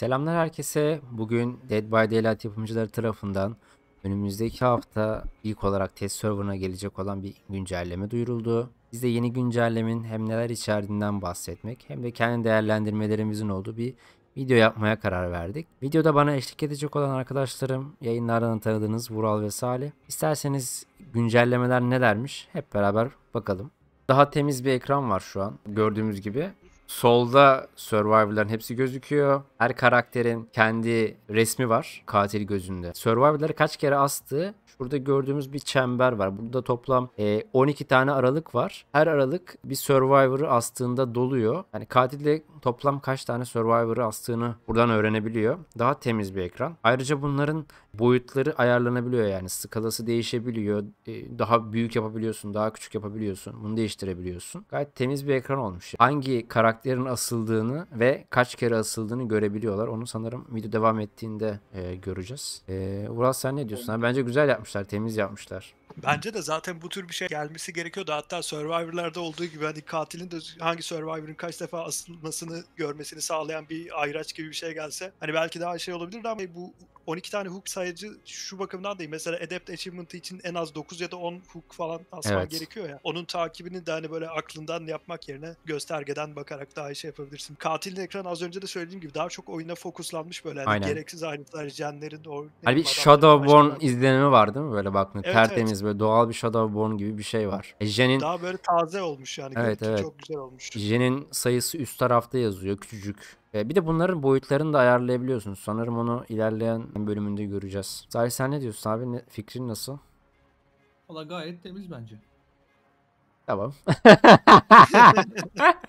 Selamlar herkese. Bugün Dead by Daylight yapımcıları tarafından önümüzdeki hafta ilk olarak test serverına gelecek olan bir güncelleme duyuruldu. Biz de yeni güncellemenin hem neler içerdiğinden bahsetmek hem de kendi değerlendirmelerimizin olduğu bir video yapmaya karar verdik. Videoda bana eşlik edecek olan arkadaşlarım yayınlardan tanıdığınız Vural ve Salih. İsterseniz güncellemeler nelermiş hep beraber bakalım. Daha temiz bir ekran var şu an gördüğümüz gibi. Solda Survivor'ların hepsi gözüküyor. Her karakterin kendi resmi var katil gözünde. Survivor'ları kaç kere astı? Burada gördüğümüz bir çember var. Burada toplam e, 12 tane aralık var. Her aralık bir Survivor'ı astığında doluyor. Yani katille toplam kaç tane Survivor'ı astığını buradan öğrenebiliyor. Daha temiz bir ekran. Ayrıca bunların boyutları ayarlanabiliyor yani skalası değişebiliyor. E, daha büyük yapabiliyorsun, daha küçük yapabiliyorsun. Bunu değiştirebiliyorsun. Gayet temiz bir ekran olmuş. Hangi karakterin asıldığını ve kaç kere asıldığını görebiliyorlar. Onu sanırım video devam ettiğinde e, göreceğiz. E, Vural sen ne diyorsun? Ha, bence güzel yapmış yapmışlar, temiz yapmışlar. Bence de zaten bu tür bir şey gelmesi gerekiyordu. Hatta Survivor'larda olduğu gibi hani katilin de hangi Survivor'ın kaç defa asılmasını görmesini sağlayan bir ayraç gibi bir şey gelse hani belki daha şey olabilirdi ama bu 12 tane hook sayıcı şu bakımdan değil. Mesela Adept Achievement'ı için en az 9 ya da 10 hook falan asman evet. gerekiyor ya. Onun takibini de hani böyle aklından yapmak yerine göstergeden bakarak daha iyi şey yapabilirsin. Katilin ekranı az önce de söylediğim gibi daha çok oyuna fokuslanmış böyle. Hani Aynen. Gereksiz ayrıntılar, jenlerin... O, hani bir Shadowborn izlenimi var değil mi? Böyle baktığında evet, tertemiz evet diyebiliriz. Böyle doğal bir born gibi bir şey var. E, Jen'in daha böyle taze olmuş yani. Evet, evet. Çok güzel olmuş. Jen'in sayısı üst tarafta yazıyor. Küçücük. E, bir de bunların boyutlarını da ayarlayabiliyorsunuz. Sanırım onu ilerleyen bölümünde göreceğiz. Salih sen ne diyorsun abi? Ne, fikrin nasıl? Valla gayet temiz bence. Tamam.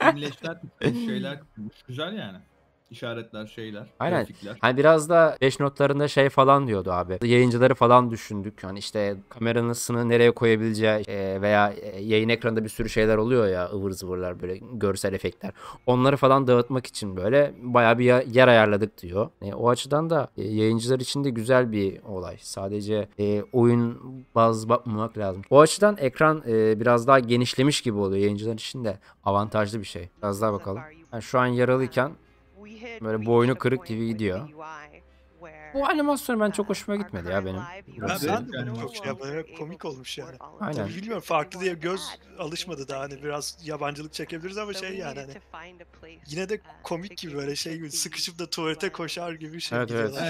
Emleşler, şeyler güzel yani işaretler şeyler. Aynen. Grafikler. Hani biraz da 5 notlarında şey falan diyordu abi. Yayıncıları falan düşündük. Hani işte kameranın ısını nereye koyabileceği e, veya e, yayın ekranında bir sürü şeyler oluyor ya ıvır zıvırlar böyle görsel efektler. Onları falan dağıtmak için böyle bayağı bir yer ayarladık diyor. E, o açıdan da yayıncılar için de güzel bir olay. Sadece oyun bazı bakmamak lazım. O açıdan ekran biraz daha genişlemiş gibi oluyor yayıncılar için de avantajlı bir şey. Biraz daha bakalım. Yani şu an yaralıyken Böyle boynu kırık gibi gidiyor. Bu animasyon ben çok hoşuma gitmedi ya benim. Ben yani çok şey yapmadım. komik olmuş yani. Aynen. Tabii bilmiyorum farklı diye göz alışmadı daha hani biraz yabancılık çekebiliriz ama şey yani hani yine de uh, komik gibi böyle şey gibi sıkışıp da tuvalete koşar gibi şey. Evet evet.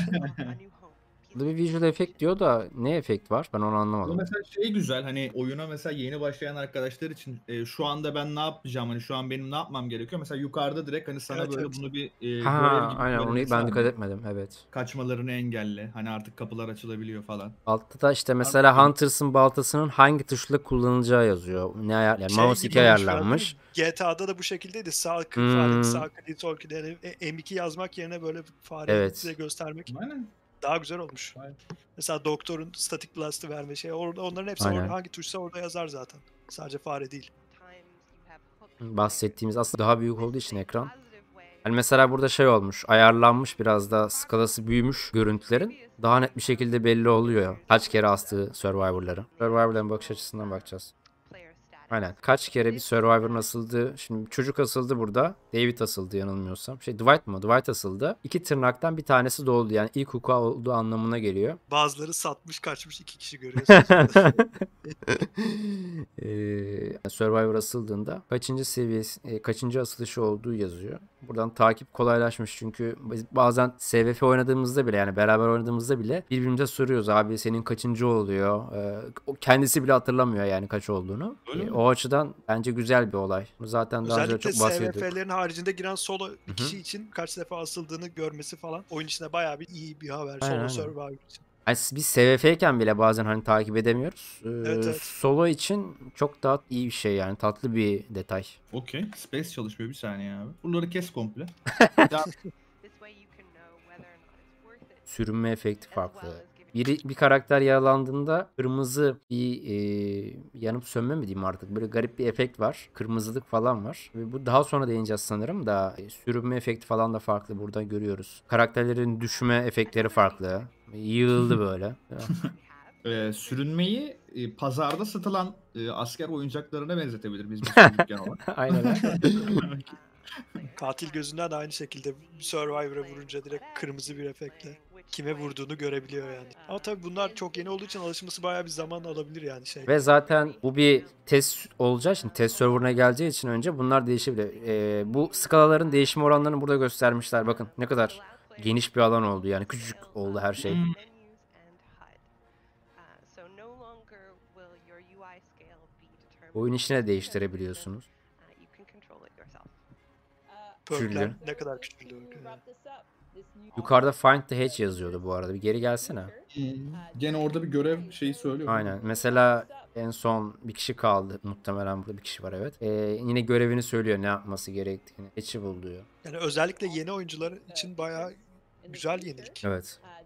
bir visual efekt diyor da ne efekt var? Ben onu anlamadım. Bu mesela şey güzel hani oyuna mesela yeni başlayan arkadaşlar için e, şu anda ben ne yapacağım hani şu an benim ne yapmam gerekiyor? Mesela yukarıda direkt hani sana Evet, böyle evet. bunu bir e, görev Ha, gibi aynen onu ben dikkat etmedim. Evet. kaçmalarını engelle. Hani artık kapılar açılabiliyor falan. Altta da işte mesela Hunters'ın baltasının hangi tuşla kullanılacağı yazıyor. Ne ayar, yani Şey mouse gibi 2 ayarlanmış. GTA'da da bu şekildeydi. Sağ klik Hmm. fare, sağ klik sol klik. Yani e, M2 yazmak yerine böyle fareyi Evet. size göstermek. Aynen. Daha güzel olmuş. Aynen. Mesela doktorun statik blast'ı verme şey orada onların hepsi Aynen. orada, hangi tuşsa orada yazar zaten. Sadece fare değil. Bahsettiğimiz aslında daha büyük olduğu için ekran. Yani mesela burada şey olmuş, ayarlanmış biraz da skalası büyümüş görüntülerin. Daha net bir şekilde belli oluyor kaç kere astığı Survivor'ları. Survivor'ların bakış açısından bakacağız. Aynen. Kaç kere bir Survivor asıldı. Şimdi çocuk asıldı burada. David asıldı yanılmıyorsam. Şey Dwight mı? Dwight asıldı. İki tırnaktan bir tanesi doldu. Yani ilk hukuka olduğu anlamına geliyor. Bazıları satmış kaçmış iki kişi görüyorsunuz. ee, Survivor asıldığında kaçıncı seviyesi, e, kaçıncı asılışı olduğu yazıyor. Buradan takip kolaylaşmış çünkü biz bazen SVF oynadığımızda bile yani beraber oynadığımızda bile birbirimize soruyoruz abi senin kaçıncı oluyor? Ee, kendisi bile hatırlamıyor yani kaç olduğunu. Öyle ee, mi? o açıdan bence güzel bir olay. Zaten daha Özellikle önce çok bahsediyorduk. SVF'lerin haricinde giren solo kişi Hı-hı. için kaç defa asıldığını görmesi falan oyun içine bayağı bir iyi bir haber. Aynen, solo aynen. survivor için yani biz SVF'yken bile bazen hani takip edemiyoruz. Ee, evet, evet. Solo için çok daha iyi bir şey yani tatlı bir detay. Okey. Space çalışmıyor bir saniye abi. Bunları kes komple. Sürünme efekti farklı. Biri bir karakter yaralandığında kırmızı bir e, yanıp sönme mi diyeyim artık böyle garip bir efekt var. Kırmızılık falan var. Ve bu daha sonra değineceğiz sanırım da e, sürünme efekti falan da farklı burada görüyoruz. Karakterlerin düşme efektleri farklı. Yığıldı böyle. e, sürünmeyi e, pazarda satılan e, asker oyuncaklarına benzetebilir biz Aynen. Katil gözünden aynı şekilde Survivor'a vurunca direkt kırmızı bir efektle kime vurduğunu görebiliyor yani. Ama tabii bunlar çok yeni olduğu için alışması bayağı bir zaman alabilir yani şey. Ve zaten bu bir test olacağı için test serverına geleceği için önce bunlar değişebilir. Ee, bu skalaların değişim oranlarını burada göstermişler. Bakın ne kadar geniş bir alan oldu yani küçük oldu um, her şey. Uh, oyun içine değiştirebiliyorsunuz. Küçüldü. Uh, ne kadar küçüldü. Yukarıda Find the Hatch yazıyordu bu arada. Bir geri gelsene. Hmm. Gene orada bir görev şeyi söylüyor. Aynen. Mesela en son bir kişi kaldı. Muhtemelen burada bir kişi var evet. Ee, yine görevini söylüyor ne yapması gerektiğini. Hatch'i bul diyor. Yani özellikle yeni oyuncular için bayağı Güzel yenilik. Evet. Uh,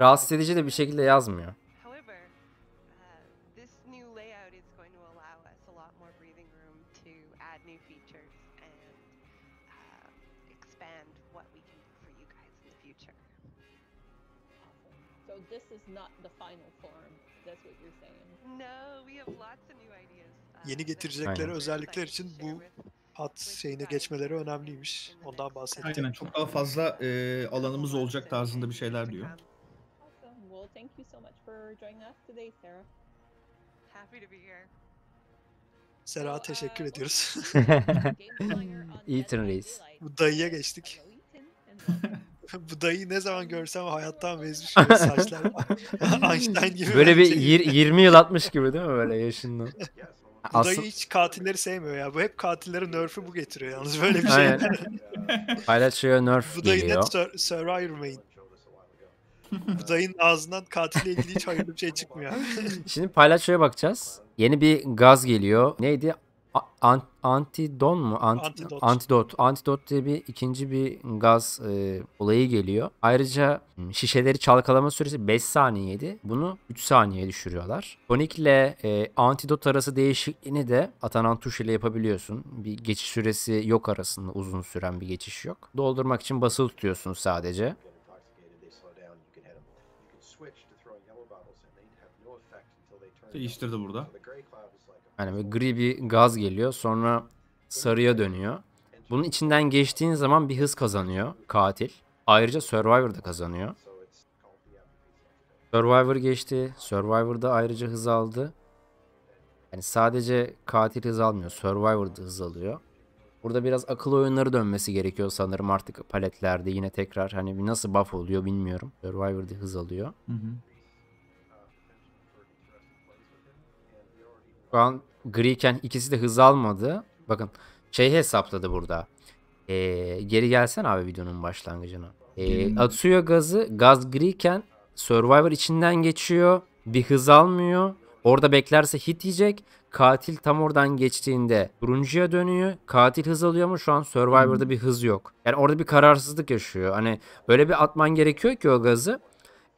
Rahatsız edici de bir şekilde yazmıyor. Uh, uh, Yeni getirecekleri Aynen. özellikler için bu hat şeyine geçmeleri önemliymiş. Ondan bahsettim. Aynen çok daha fazla e, alanımız olacak tarzında bir şeyler diyor. Well, Sarah. Uh, teşekkür oh, ediyoruz. Ethan Reis. Bu dayıya geçtik. Bu dayıyı ne zaman görsem hayattan bezmiş saçlar. Einstein gibi. Böyle bir 20 yıl atmış gibi değil mi böyle yaşından? Aslında... Dayı hiç katilleri sevmiyor ya. Bu hep katillerin nerf'ü bu getiriyor yalnız böyle bir şey. Paylaşıyor nerf bu dayı net Sir, Sir bu dayının ağzından katille ilgili hiç hayırlı bir şey çıkmıyor. Şimdi paylaşıyor bakacağız. Yeni bir gaz geliyor. Neydi? An, antidon mu? Ant, antidot. antidot. Antidot diye bir ikinci bir gaz e, olayı geliyor. Ayrıca şişeleri çalkalama süresi 5 saniyeydi. Bunu 3 saniyeye düşürüyorlar. Tonik ile e, antidot arası değişikliğini de atanan tuş ile yapabiliyorsun. Bir geçiş süresi yok arasında uzun süren bir geçiş yok. Doldurmak için basılı tutuyorsun sadece. Değiştirdi burada. Hani böyle gri bir gaz geliyor sonra sarıya dönüyor. Bunun içinden geçtiğin zaman bir hız kazanıyor katil. Ayrıca Survivor'da kazanıyor. Survivor geçti. Survivor'da ayrıca hız aldı. Yani sadece katil hız almıyor. Survivor'da hız alıyor. Burada biraz akıl oyunları dönmesi gerekiyor sanırım artık paletlerde. Yine tekrar hani nasıl buff oluyor bilmiyorum. Survivor'da hız alıyor. Hı hı. Şu an griyken ikisi de hız almadı. Bakın şey hesapladı burada. Ee, geri gelsen abi videonun başlangıcına. Ee, hmm. atıyor gazı. Gaz griyken Survivor içinden geçiyor. Bir hız almıyor. Orada beklerse hit yiyecek. Katil tam oradan geçtiğinde turuncuya dönüyor. Katil hız alıyor mu şu an Survivor'da hmm. bir hız yok. Yani orada bir kararsızlık yaşıyor. Hani öyle bir atman gerekiyor ki o gazı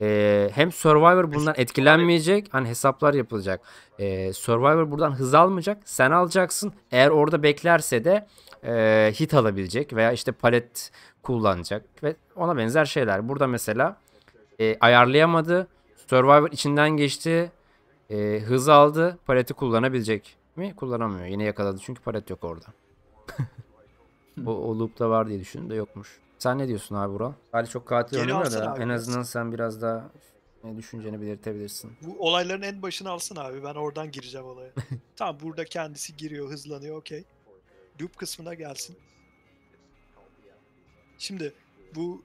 e, hem Survivor bundan etkilenmeyecek. Hani hesaplar yapılacak. E, Survivor buradan hız almayacak. Sen alacaksın. Eğer orada beklerse de e, hit alabilecek veya işte palet kullanacak ve ona benzer şeyler. Burada mesela e, ayarlayamadı. Survivor içinden geçti. E, hız aldı. Paleti kullanabilecek mi? Kullanamıyor. Yine yakaladı çünkü palet yok orada. o, o loop'ta var diye düşündüm de yokmuş. Sen ne diyorsun abi Burak? Ali çok katil Geri da abi. en azından sen biraz daha düşünceni belirtebilirsin. Bu olayların en başını alsın abi. Ben oradan gireceğim olaya. tamam burada kendisi giriyor, hızlanıyor. Okey. Loop kısmına gelsin. Şimdi bu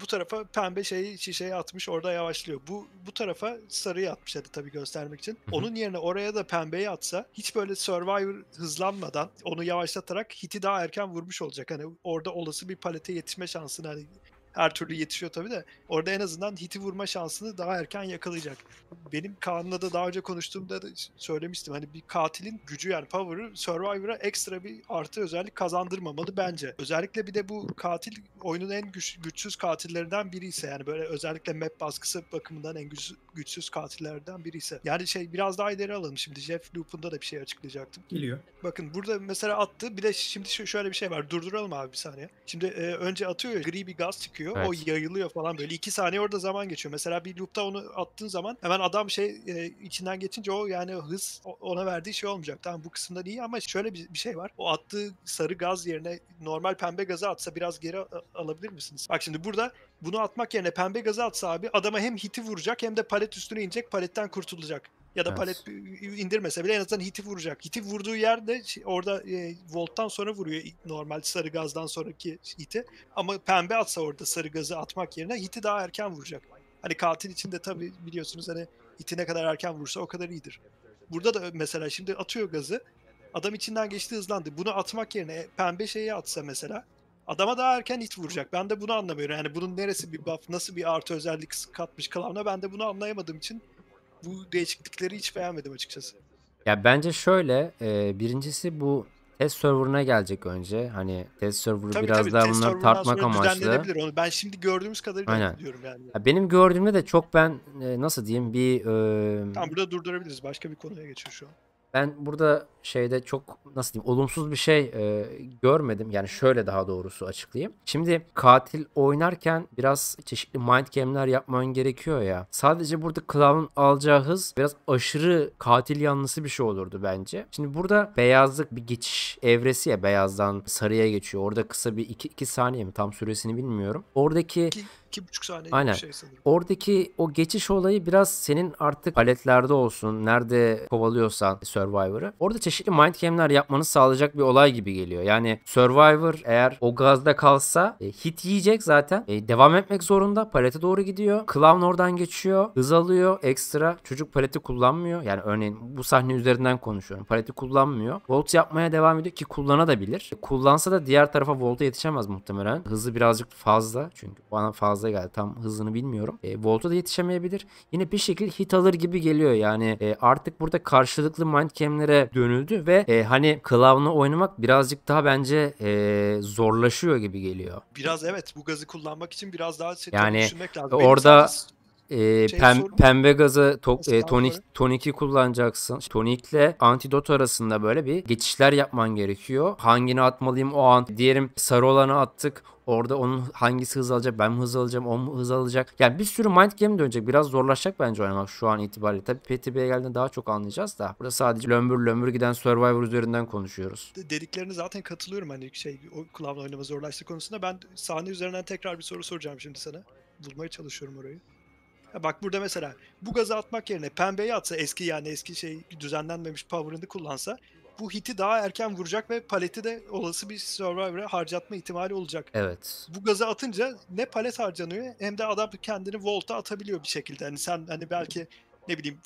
bu tarafa pembe şeyi şişeye atmış orada yavaşlıyor. Bu bu tarafa sarıyı atmış hadi tabii göstermek için. Onun yerine oraya da pembeyi atsa hiç böyle Survivor hızlanmadan onu yavaşlatarak hiti daha erken vurmuş olacak. Hani orada olası bir palete yetişme şansını hani her türlü yetişiyor tabii de orada en azından hiti vurma şansını daha erken yakalayacak. Benim Kaan'la da daha önce konuştuğumda da söylemiştim. Hani bir katilin gücü yani power'ı Survivor'a ekstra bir artı özellik kazandırmamalı bence. Özellikle bir de bu katil oyunun en güç, güçsüz katillerinden biri ise yani böyle özellikle map baskısı bakımından en güç, güçsüz katillerden biri ise. Yani şey biraz daha ileri alalım şimdi. Jeff Loop'unda da bir şey açıklayacaktım. Geliyor. Bakın burada mesela attı. Bir de şimdi şöyle bir şey var. Durduralım abi bir saniye. Şimdi e, önce atıyor ya, gri bir gaz çıkıyor çıkıyor. Evet. O yayılıyor falan böyle. iki saniye orada zaman geçiyor. Mesela bir loopta onu attığın zaman hemen adam şey e, içinden geçince o yani hız ona verdiği şey olmayacak. Tamam bu kısımda iyi ama şöyle bir, bir şey var. O attığı sarı gaz yerine normal pembe gazı atsa biraz geri alabilir misiniz? Bak şimdi burada bunu atmak yerine pembe gazı atsa abi adama hem hiti vuracak hem de palet üstüne inecek paletten kurtulacak. Ya da evet. palet indirmese bile en azından hiti vuracak. Hiti vurduğu yerde orada e, volttan sonra vuruyor normal sarı gazdan sonraki hiti. Ama pembe atsa orada sarı gazı atmak yerine hiti daha erken vuracak. Hani katil için de tabii biliyorsunuz hani hiti ne kadar erken vursa o kadar iyidir. Burada da mesela şimdi atıyor gazı. Adam içinden geçti hızlandı. Bunu atmak yerine e, pembe şeyi atsa mesela adama daha erken hit vuracak. Ben de bunu anlamıyorum. Yani bunun neresi bir buff, nasıl bir artı özellik katmış klavna ben de bunu anlayamadığım için bu değişiklikleri hiç beğenmedim açıkçası. Ya bence şöyle e, birincisi bu test server'ına gelecek önce. Hani test server'ı tabii, biraz tabii, daha bunları tartmak amaçlı. Onu ben şimdi gördüğümüz kadarıyla Aynen. diyorum yani. Ya benim gördüğümde de çok ben e, nasıl diyeyim bir e, Tamam burada durdurabiliriz. Başka bir konuya geçiyor şu an. Ben burada şeyde çok nasıl diyeyim olumsuz bir şey e, görmedim. Yani şöyle daha doğrusu açıklayayım. Şimdi katil oynarken biraz çeşitli mind game'ler yapman gerekiyor ya. Sadece burada Clown'un alacağı hız biraz aşırı katil yanlısı bir şey olurdu bence. Şimdi burada beyazlık bir geçiş evresi ya beyazdan sarıya geçiyor. Orada kısa bir 2 saniye mi tam süresini bilmiyorum. Oradaki iki, iki buçuk saniye Aynen. bir şey sanırım. Oradaki o geçiş olayı biraz senin artık paletlerde olsun. Nerede kovalıyorsan Survivor'ı. Orada çeşitli çeşitli mind game'ler yapmanız sağlayacak bir olay gibi geliyor. Yani Survivor eğer o gazda kalsa e, hit yiyecek zaten. E, devam etmek zorunda. Palete doğru gidiyor. Clown oradan geçiyor. Hız alıyor. Ekstra. Çocuk paleti kullanmıyor. Yani örneğin bu sahne üzerinden konuşuyorum. Paleti kullanmıyor. Volt yapmaya devam ediyor ki kullanabilir. E, kullansa da diğer tarafa volta yetişemez muhtemelen. Hızı birazcık fazla. Çünkü bana fazla geldi. Tam hızını bilmiyorum. E, volta da yetişemeyebilir. Yine bir şekilde hit alır gibi geliyor. Yani e, artık burada karşılıklı mind game'lere dönül düşünüldü ve e, hani Clown'u oynamak birazcık daha bence e, zorlaşıyor gibi geliyor. Biraz evet bu gazı kullanmak için biraz daha şey, yani, düşünmek lazım. Benim orada e, şey pem, pembe gazı to, e, tonik toniki kullanacaksın. Tonikle antidot arasında böyle bir geçişler yapman gerekiyor. Hangini atmalıyım o an? Diyelim sarı olanı attık. Orada onun hangisi hız alacak? Ben mi hız alacağım? O mu hız alacak? Yani bir sürü mind game dönecek. Biraz zorlaşacak bence oynamak şu an itibariyle. Tabii PTB'ye geldiğinde daha çok anlayacağız da. Burada sadece lömbür lömbür giden Survivor üzerinden konuşuyoruz. Dediklerine zaten katılıyorum hani şey o klavye oynama zorlaştı konusunda. Ben sahne üzerinden tekrar bir soru soracağım şimdi sana. Bulmaya çalışıyorum orayı. Ya bak burada mesela bu gazı atmak yerine pembeyi atsa eski yani eski şey düzenlenmemiş power'ını kullansa bu hiti daha erken vuracak ve paleti de olası bir Survivor'a harcatma ihtimali olacak. Evet. Bu gazı atınca ne palet harcanıyor hem de adam kendini volta atabiliyor bir şekilde. Hani sen hani belki ne bileyim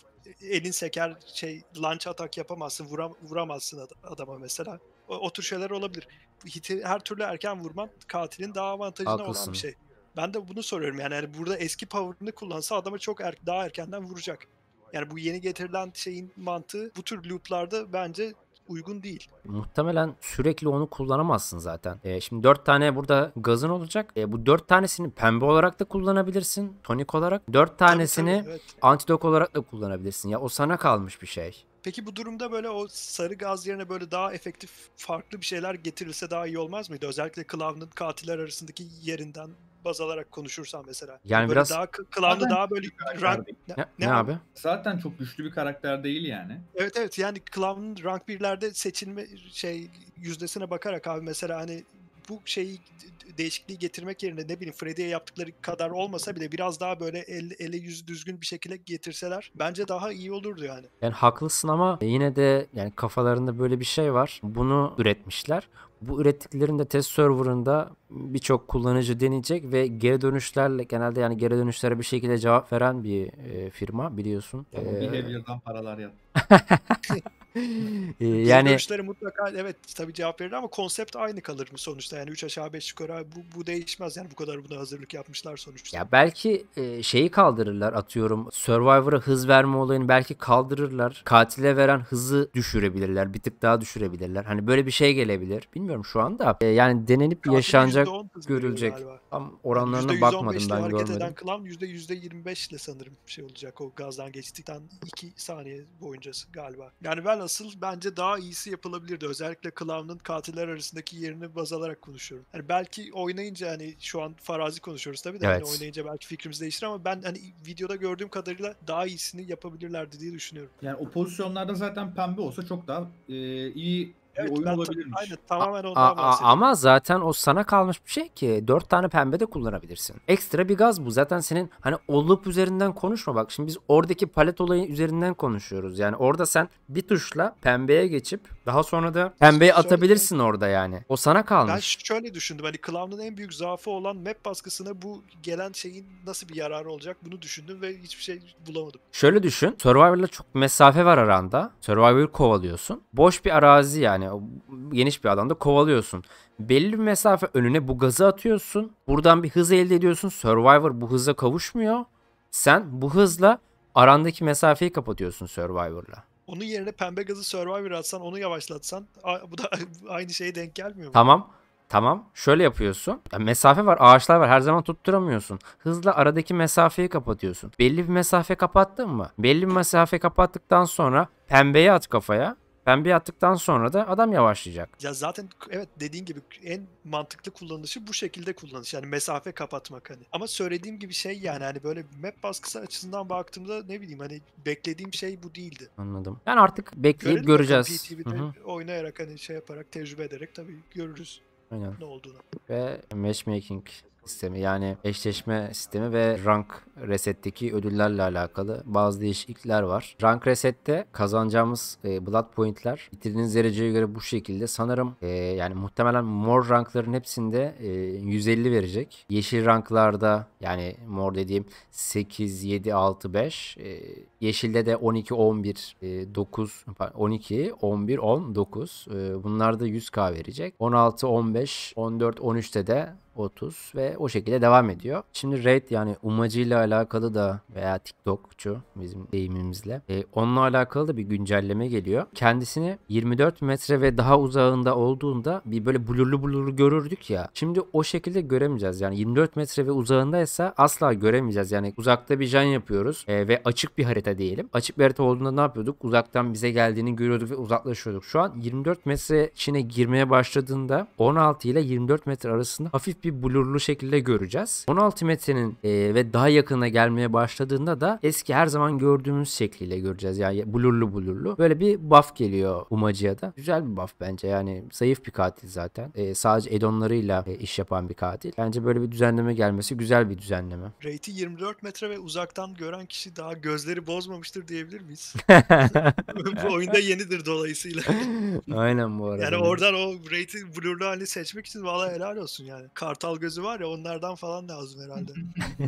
elin seker şey lunch atak yapamazsın vuram, vuramazsın adama mesela. O, o tür şeyler olabilir. Hiti her türlü erken vurman katilin daha avantajına Haklısın. olan bir şey. Ben de bunu soruyorum yani, yani burada eski power'ını kullansa adama çok er- daha erkenden vuracak. Yani bu yeni getirilen şeyin mantığı bu tür loop'larda bence uygun değil. Muhtemelen sürekli onu kullanamazsın zaten. E, şimdi 4 tane burada gazın olacak. E, bu 4 tanesini pembe olarak da kullanabilirsin. Tonik olarak. 4 tanesini tabii, tabii, evet. antidok olarak da kullanabilirsin. Ya o sana kalmış bir şey. Peki bu durumda böyle o sarı gaz yerine böyle daha efektif farklı bir şeyler getirilse daha iyi olmaz mıydı? Özellikle Clown'ın katiller arasındaki yerinden baz alarak konuşursan mesela. Yani böyle biraz daha clown'da daha böyle rank ne, ne, ne abi? abi? Zaten çok güçlü bir karakter değil yani. Evet evet yani klanın rank 1'lerde seçilme şey yüzdesine bakarak abi mesela hani bu şeyi değişikliği getirmek yerine ne bileyim Freddy'ye yaptıkları kadar olmasa bile biraz daha böyle el, ele yüz düzgün bir şekilde getirseler bence daha iyi olurdu yani. Yani haklısın ama yine de yani kafalarında böyle bir şey var. Bunu üretmişler. Bu ürettiklerinde test serverında birçok kullanıcı deneyecek ve geri dönüşlerle genelde yani geri dönüşlere bir şekilde cevap veren bir e, firma biliyorsun. Tamam, ee... bir e, paralar yap. ee, yani görüşleri mutlaka evet tabii cevap verir ama konsept aynı kalır mı sonuçta yani 3 aşağı 5 yukarı bu, bu değişmez yani bu kadar buna hazırlık yapmışlar sonuçta. Ya belki e, şeyi kaldırırlar atıyorum Survivor'a hız verme olayını belki kaldırırlar. Katile veren hızı düşürebilirler. Bir tık daha düşürebilirler. Hani böyle bir şey gelebilir. Bilmiyorum şu anda. E, yani denenip Katil yaşanacak görülecek. Tam oranlarına yani bakmadım ben görmedim. %115 eden klan %25 ile sanırım şey olacak o gazdan geçtikten 2 saniye boyunca galiba. Yani ben asıl bence daha iyisi yapılabilirdi. Özellikle Clown'un katiller arasındaki yerini baz alarak konuşuyorum. Yani belki oynayınca hani şu an farazi konuşuyoruz tabii de hani evet. hani oynayınca belki fikrimiz değişir ama ben hani videoda gördüğüm kadarıyla daha iyisini yapabilirlerdi diye düşünüyorum. Yani o pozisyonlarda zaten pembe olsa çok daha e, iyi evet, oyun olabilirmiş. Aynen tamamen ondan bahsediyorum. Ama zaten o sana kalmış bir şey ki 4 tane pembe de kullanabilirsin. Ekstra bir gaz bu. Zaten senin hani olup üzerinden konuşma bak. Şimdi biz oradaki palet olayı üzerinden konuşuyoruz. Yani orada sen bir tuşla pembeye geçip daha sonra da pembeyi şey atabilirsin orada yani. O sana kalmış. Ben şöyle düşündüm. Hani Clown'un en büyük zaafı olan map baskısına bu gelen şeyin nasıl bir yararı olacak bunu düşündüm ve hiçbir şey bulamadım. Şöyle düşün. Survivor'la çok mesafe var aranda. Survivor'ı kovalıyorsun. Boş bir arazi yani yani geniş bir alanda kovalıyorsun. Belli bir mesafe önüne bu gazı atıyorsun. Buradan bir hız elde ediyorsun. Survivor bu hıza kavuşmuyor. Sen bu hızla arandaki mesafeyi kapatıyorsun Survivor'la. Onun yerine pembe gazı Survivor atsan onu yavaşlatsan bu da aynı şeye denk gelmiyor mu? Tamam. Tamam şöyle yapıyorsun. Ya mesafe var ağaçlar var her zaman tutturamıyorsun. Hızla aradaki mesafeyi kapatıyorsun. Belli bir mesafe kapattın mı? Belli bir mesafe kapattıktan sonra pembeyi at kafaya. Pembe attıktan sonra da adam yavaşlayacak. Ya zaten evet dediğin gibi en mantıklı kullanışı bu şekilde kullanış. Yani mesafe kapatmak hani. Ama söylediğim gibi şey yani hani böyle map baskısı açısından baktığımda ne bileyim hani beklediğim şey bu değildi. Anladım. Yani artık bekleyip Görelim göreceğiz. Hı-hı. oynayarak hani şey yaparak tecrübe ederek tabii görürüz. Aynen. Ne olduğunu. Ve matchmaking sistemi yani eşleşme sistemi ve rank resetteki ödüllerle alakalı bazı değişiklikler var. Rank resette kazanacağımız e, blood pointler bitirdiğiniz dereceye göre bu şekilde sanırım e, yani muhtemelen mor rankların hepsinde e, 150 verecek. Yeşil ranklarda yani mor dediğim 8, 7, 6, 5 e, yeşilde de 12, 11, e, 9 12, 11, 10, 9 e, bunlar da 100k verecek. 16, 15, 14, 13'te de 30 ve o şekilde devam ediyor. Şimdi RAID yani umacıyla alakalı da veya TikTokçu bizim deyimimizle e, onunla alakalı da bir güncelleme geliyor. Kendisini 24 metre ve daha uzağında olduğunda bir böyle blurlu blurlu görürdük ya. Şimdi o şekilde göremeyeceğiz. Yani 24 metre ve uzağındaysa asla göremeyeceğiz. Yani uzakta bir jan yapıyoruz e, ve açık bir harita diyelim. Açık bir harita olduğunda ne yapıyorduk? Uzaktan bize geldiğini görüyorduk ve uzaklaşıyorduk. Şu an 24 metre içine girmeye başladığında 16 ile 24 metre arasında hafif hafif bir blurlu şekilde göreceğiz. 16 metrenin e, ve daha yakına gelmeye başladığında da eski her zaman gördüğümüz şekliyle göreceğiz. Yani blurlu blurlu. Böyle bir buff geliyor Umacı'ya da. Güzel bir buff bence. Yani zayıf bir katil zaten. E, sadece edonlarıyla e, iş yapan bir katil. Bence böyle bir düzenleme gelmesi güzel bir düzenleme. Rate'i 24 metre ve uzaktan gören kişi daha gözleri bozmamıştır diyebilir miyiz? bu oyunda yenidir dolayısıyla. Aynen bu arada. Yani oradan o rate'i blurlu hali seçmek için valla helal olsun yani. Kar kartal gözü var ya onlardan falan lazım herhalde.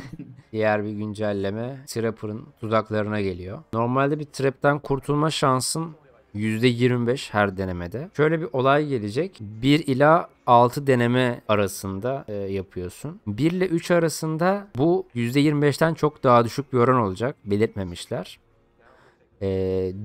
Diğer bir güncelleme Trapper'ın tuzaklarına geliyor. Normalde bir trap'ten kurtulma şansın %25 her denemede. Şöyle bir olay gelecek. 1 ila 6 deneme arasında e, yapıyorsun. 1 ile 3 arasında bu %25'ten çok daha düşük bir oran olacak. Belirtmemişler. E,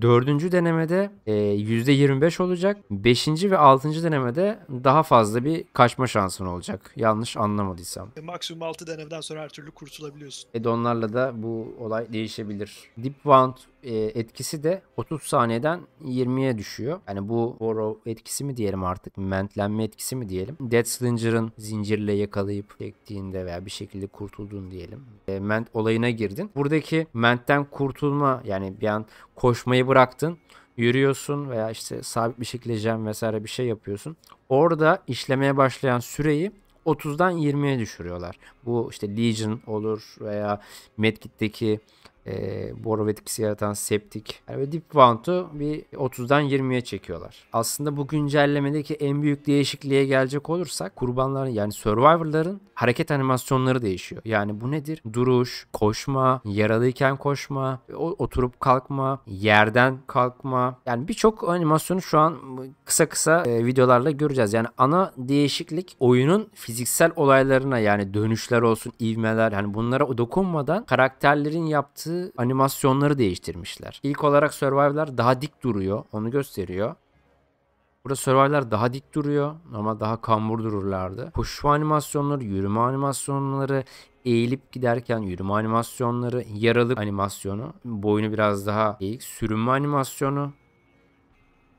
dördüncü denemede e, %25 olacak. Beşinci ve altıncı denemede daha fazla bir kaçma şansın olacak. Yanlış anlamadıysam. E, maksimum altı denemeden sonra her türlü kurtulabiliyorsun. E Edonlarla da bu olay değişebilir. Deep Wound e, etkisi de 30 saniyeden 20'ye düşüyor. Yani bu Borrow etkisi mi diyelim artık mentlenme etkisi mi diyelim. Dead Slinger'ın zincirle yakalayıp çektiğinde veya bir şekilde kurtuldun diyelim. E, ment olayına girdin. Buradaki mentten kurtulma yani bir an koşmayı bıraktın yürüyorsun veya işte sabit bir şekilde jam vesaire bir şey yapıyorsun. Orada işlemeye başlayan süreyi 30'dan 20'ye düşürüyorlar. Bu işte Legion olur veya Medkit'teki e, ee, boru etkisi yaratan septik. Yani dip fountu bir 30'dan 20'ye çekiyorlar. Aslında bu güncellemedeki en büyük değişikliğe gelecek olursak kurbanların yani survivor'ların hareket animasyonları değişiyor. Yani bu nedir? Duruş, koşma, yaralıyken koşma, oturup kalkma, yerden kalkma. Yani birçok animasyonu şu an kısa kısa e, videolarla göreceğiz. Yani ana değişiklik oyunun fiziksel olaylarına yani dönüşler olsun, ivmeler yani bunlara dokunmadan karakterlerin yaptığı bazı animasyonları değiştirmişler. İlk olarak Survivor'lar daha dik duruyor. Onu gösteriyor. Burada Survivor'lar daha dik duruyor ama daha kambur dururlardı. Koşma animasyonları, yürüme animasyonları, eğilip giderken yürüme animasyonları, yaralı animasyonu, boynu biraz daha eğik, sürünme animasyonu,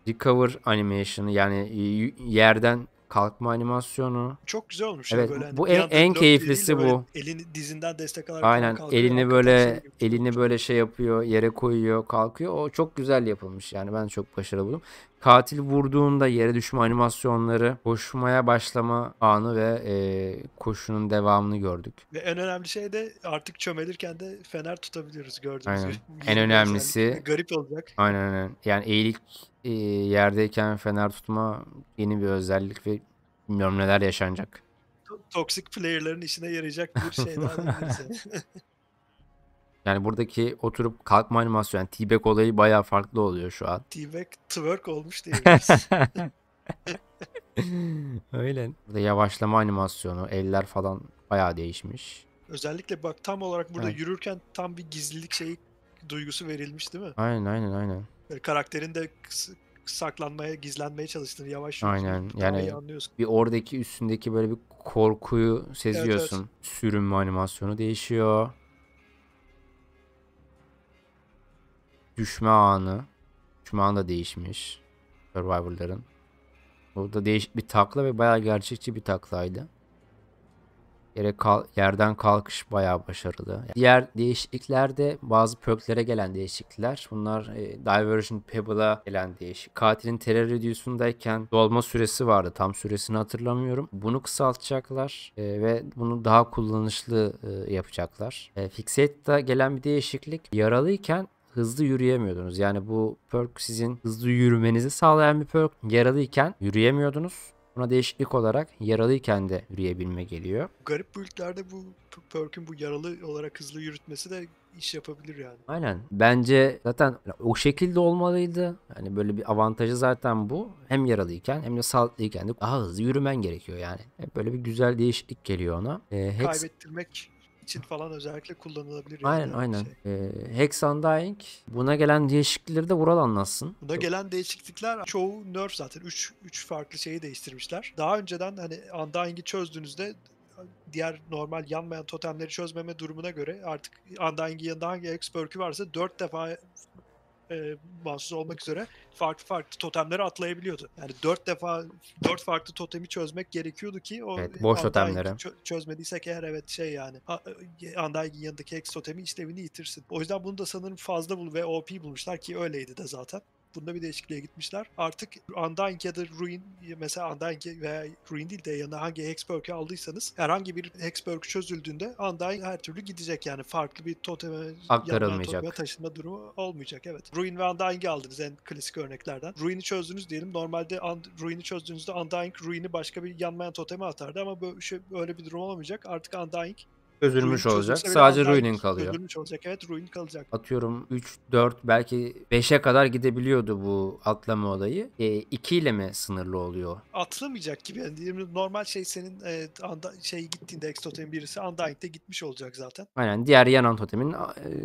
recover animation'ı yani yerden kalkma animasyonu. Çok güzel olmuş. Evet, böyle hani bu en, en keyiflisi bu. Elini dizinden destek alarak Aynen elini böyle şey elini böyle şey yapıyor, yere koyuyor, kalkıyor. O çok güzel yapılmış. Yani ben çok başarılı buldum. Katil vurduğunda yere düşme animasyonları, koşmaya başlama anı ve e, koşunun devamını gördük. Ve en önemli şey de artık çömelirken de fener tutabiliyoruz gördüğünüz aynen. gibi. En önemlisi. garip olacak. Aynen aynen. Yani eğilik e, yerdeyken fener tutma yeni bir özellik ve bilmiyorum neler yaşanacak. Toksik player'ların işine yarayacak bir şey daha Yani buradaki oturup kalkma animasyonu yani T-Back olayı baya farklı oluyor şu an. T-Back twerk olmuş diyebiliriz. Öyle. Burada yavaşlama animasyonu, eller falan baya değişmiş. Özellikle bak tam olarak burada evet. yürürken tam bir gizlilik şeyi duygusu verilmiş değil mi? Aynen aynen aynen. Böyle karakterin de saklanmaya, gizlenmeye çalıştığını yavaş yavaş Aynen. yani anlıyorsun. Bir oradaki üstündeki böyle bir korkuyu seziyorsun. Evet, evet. Sürünme animasyonu değişiyor. düşme anı. Düşme anı da değişmiş. Survivor'ların. Burada değişik bir takla ve bayağı gerçekçi bir taklaydı. Yere kal yerden kalkış bayağı başarılı. Diğer değişikliklerde bazı pörklere gelen değişiklikler. Bunlar e, Diversion Pebble'a gelen değişik. Katilin terör reduce'undayken dolma süresi vardı. Tam süresini hatırlamıyorum. Bunu kısaltacaklar e, ve bunu daha kullanışlı e, yapacaklar. E, Fixate'da gelen bir değişiklik. Yaralıyken hızlı yürüyemiyordunuz. Yani bu perk sizin hızlı yürümenizi sağlayan bir perk. Yaralıyken yürüyemiyordunuz. Buna değişiklik olarak yaralıyken de yürüyebilme geliyor. Garip build'lerde bu perk'ün bu yaralı olarak hızlı yürütmesi de iş yapabilir yani. Aynen. Bence zaten o şekilde olmalıydı. Yani böyle bir avantajı zaten bu. Hem yaralıyken hem de sağlıklıyken de daha hızlı yürümen gerekiyor yani. Hep böyle bir güzel değişiklik geliyor ona. Ee, Hex... Kaybettirmek için falan özellikle kullanılabilir. Yani aynen aynen. Şey. Ee, Hex Undying buna gelen değişiklikleri de Vural anlatsın. Buna gelen değişiklikler çoğu nerf zaten. 3 3 farklı şeyi değiştirmişler. Daha önceden hani Undying'i çözdüğünüzde diğer normal yanmayan totemleri çözmeme durumuna göre artık Undying'in yanında hangi X varsa 4 defa e, bağımsız olmak üzere farklı farklı totemleri atlayabiliyordu. Yani dört defa dört farklı totemi çözmek gerekiyordu ki o evet, boş totemleri. Çö- çözmediysek eğer evet şey yani Anday'ın e, yanındaki hex totemi işlevini yitirsin. O yüzden bunu da sanırım fazla bul ve OP bulmuşlar ki öyleydi de zaten. Bunda bir değişikliğe gitmişler. Artık Undying ya da Ruin mesela Undying veya Ruin değil de yanına hangi Hexburg'ü aldıysanız herhangi bir Hexburg çözüldüğünde Undying her türlü gidecek yani farklı bir toteme aktarılmayacak. taşınma durumu olmayacak evet. Ruin ve Undying'i aldınız en klasik örneklerden. Ruin'i çözdünüz diyelim. Normalde Ruin'i çözdüğünüzde Undying Ruin'i başka bir yanmayan toteme atardı ama böyle, şey, böyle bir durum olmayacak. Artık Undying Çözülmüş olacak. Sadece ruinin kalıyor. Çözülmüş olacak evet ruin kalacak. Atıyorum 3, 4 belki 5'e kadar gidebiliyordu bu atlama olayı. E, 2 ile mi sınırlı oluyor? Atlamayacak gibi. Yani normal şey senin e, anda, şey gittiğinde Extotem birisi Undying'de gitmiş olacak zaten. Aynen diğer yanan totemin e,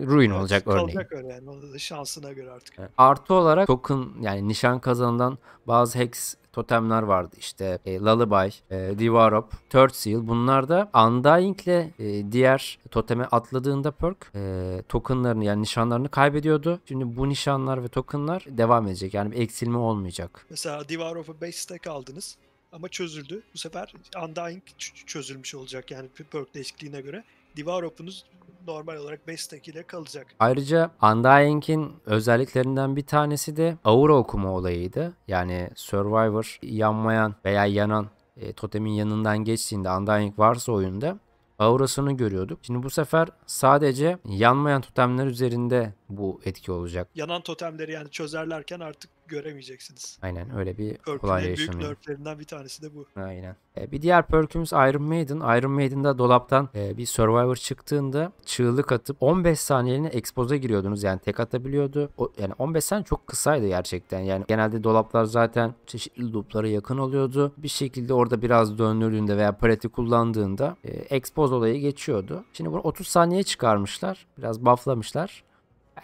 ruin evet, olacak örneğin. Kalacak öyle yani. Onun da şansına göre artık. Evet. Artı olarak token yani nişan kazanılan bazı hex totemler vardı. İşte e, Lullaby, e, Divarop, Third Seal. Bunlar da Undying'le e, diğer toteme atladığında perk e, tokenlarını yani nişanlarını kaybediyordu. Şimdi bu nişanlar ve tokenlar devam edecek. Yani bir eksilme olmayacak. Mesela Divarop'u 5 stack aldınız ama çözüldü. Bu sefer Undying çözülmüş olacak yani perk değişikliğine göre. Divarop'unuz normal olarak 5 stack ile kalacak. Ayrıca Undying'in özelliklerinden bir tanesi de aura okuma olayıydı. Yani Survivor yanmayan veya yanan e, totemin yanından geçtiğinde Undying varsa oyunda aurasını görüyorduk. Şimdi bu sefer sadece yanmayan totemler üzerinde bu etki olacak. Yanan totemleri yani çözerlerken artık göremeyeceksiniz. Aynen öyle bir Perk'ün olay en büyük yaşanıyor. nerflerinden bir tanesi de bu. Aynen. E, bir diğer perkümüz Iron Maiden. Iron Maiden'da dolaptan e, bir Survivor çıktığında çığlık atıp 15 saniyeliğine expose'a e giriyordunuz. Yani tek atabiliyordu. O, yani 15 saniye çok kısaydı gerçekten. Yani genelde dolaplar zaten çeşitli looplara yakın oluyordu. Bir şekilde orada biraz döndürdüğünde veya pareti kullandığında e, expose olayı geçiyordu. Şimdi bunu 30 saniye çıkarmışlar. Biraz bufflamışlar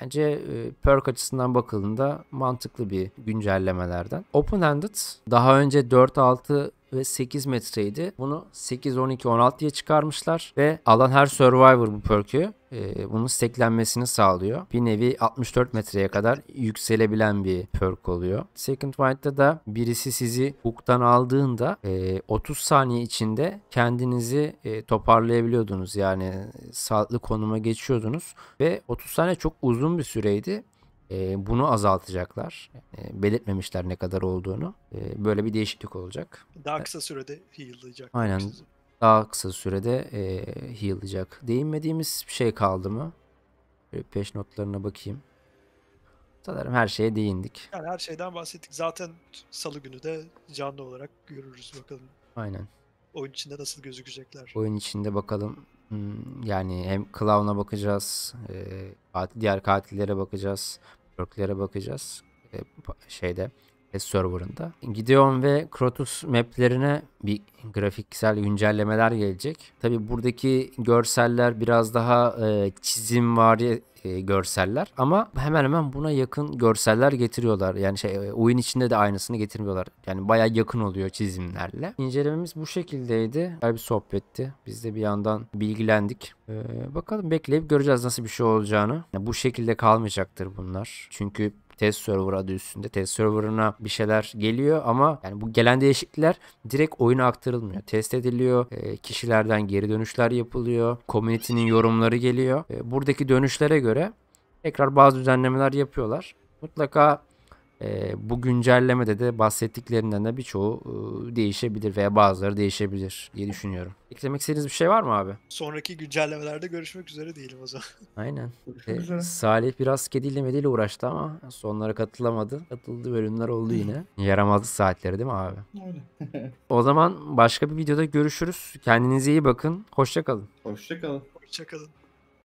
bence e, perk açısından bakıldığında mantıklı bir güncellemelerden. Open-ended daha önce 4-6 ve 8 metreydi. Bunu 8, 12, 16 diye çıkarmışlar ve alan her Survivor bu perk'ü e, bunun steklenmesini sağlıyor. Bir nevi 64 metreye kadar yükselebilen bir perk oluyor. Second Wind'da da birisi sizi hook'tan aldığında e, 30 saniye içinde kendinizi e, toparlayabiliyordunuz. Yani sağlıklı konuma geçiyordunuz ve 30 saniye çok uzun bir süreydi. Ee, bunu azaltacaklar. E, belirtmemişler ne kadar olduğunu. Ee, böyle bir değişiklik olacak. Daha kısa sürede heal'layacak. Aynen. Daha kısa sürede e, heal'layacak. Değinmediğimiz bir şey kaldı mı? Böyle peş notlarına bakayım. Sanırım her şeye değindik. Yani her şeyden bahsettik. Zaten salı günü de canlı olarak görürüz bakalım. Aynen. Oyun içinde nasıl gözükecekler? Oyun içinde bakalım. Hmm, yani hem Clown'a bakacağız, e, diğer katillere bakacağız. Worklere bakacağız. şeyde serverında. Gideon ve Krotus maplerine bir grafiksel güncellemeler gelecek. Tabi buradaki görseller biraz daha e, çizim var e, görseller ama hemen hemen buna yakın görseller getiriyorlar. Yani şey e, oyun içinde de aynısını getirmiyorlar. Yani baya yakın oluyor çizimlerle. İncelememiz bu şekildeydi. Her bir sohbetti. Biz de bir yandan bilgilendik. Ee, bakalım bekleyip göreceğiz nasıl bir şey olacağını. Yani bu şekilde kalmayacaktır bunlar. Çünkü test server adı üstünde. Test server'ına bir şeyler geliyor ama yani bu gelen değişiklikler direkt oyuna aktarılmıyor. Test ediliyor. E, kişilerden geri dönüşler yapılıyor. Community'nin yorumları geliyor. E, buradaki dönüşlere göre tekrar bazı düzenlemeler yapıyorlar. Mutlaka e, bu güncellemede de bahsettiklerinden de birçoğu e, değişebilir veya bazıları değişebilir diye düşünüyorum. Eklemek istediğiniz bir şey var mı abi? Sonraki güncellemelerde görüşmek üzere değilim o zaman. Aynen. E, Salih biraz kediyle mediyle uğraştı ama sonlara katılamadı. Katıldı bölümler oldu yine. Yaramazlık saatleri değil mi abi? o zaman başka bir videoda görüşürüz. Kendinize iyi bakın. Hoşçakalın. Hoşçakalın. Hoşçakalın.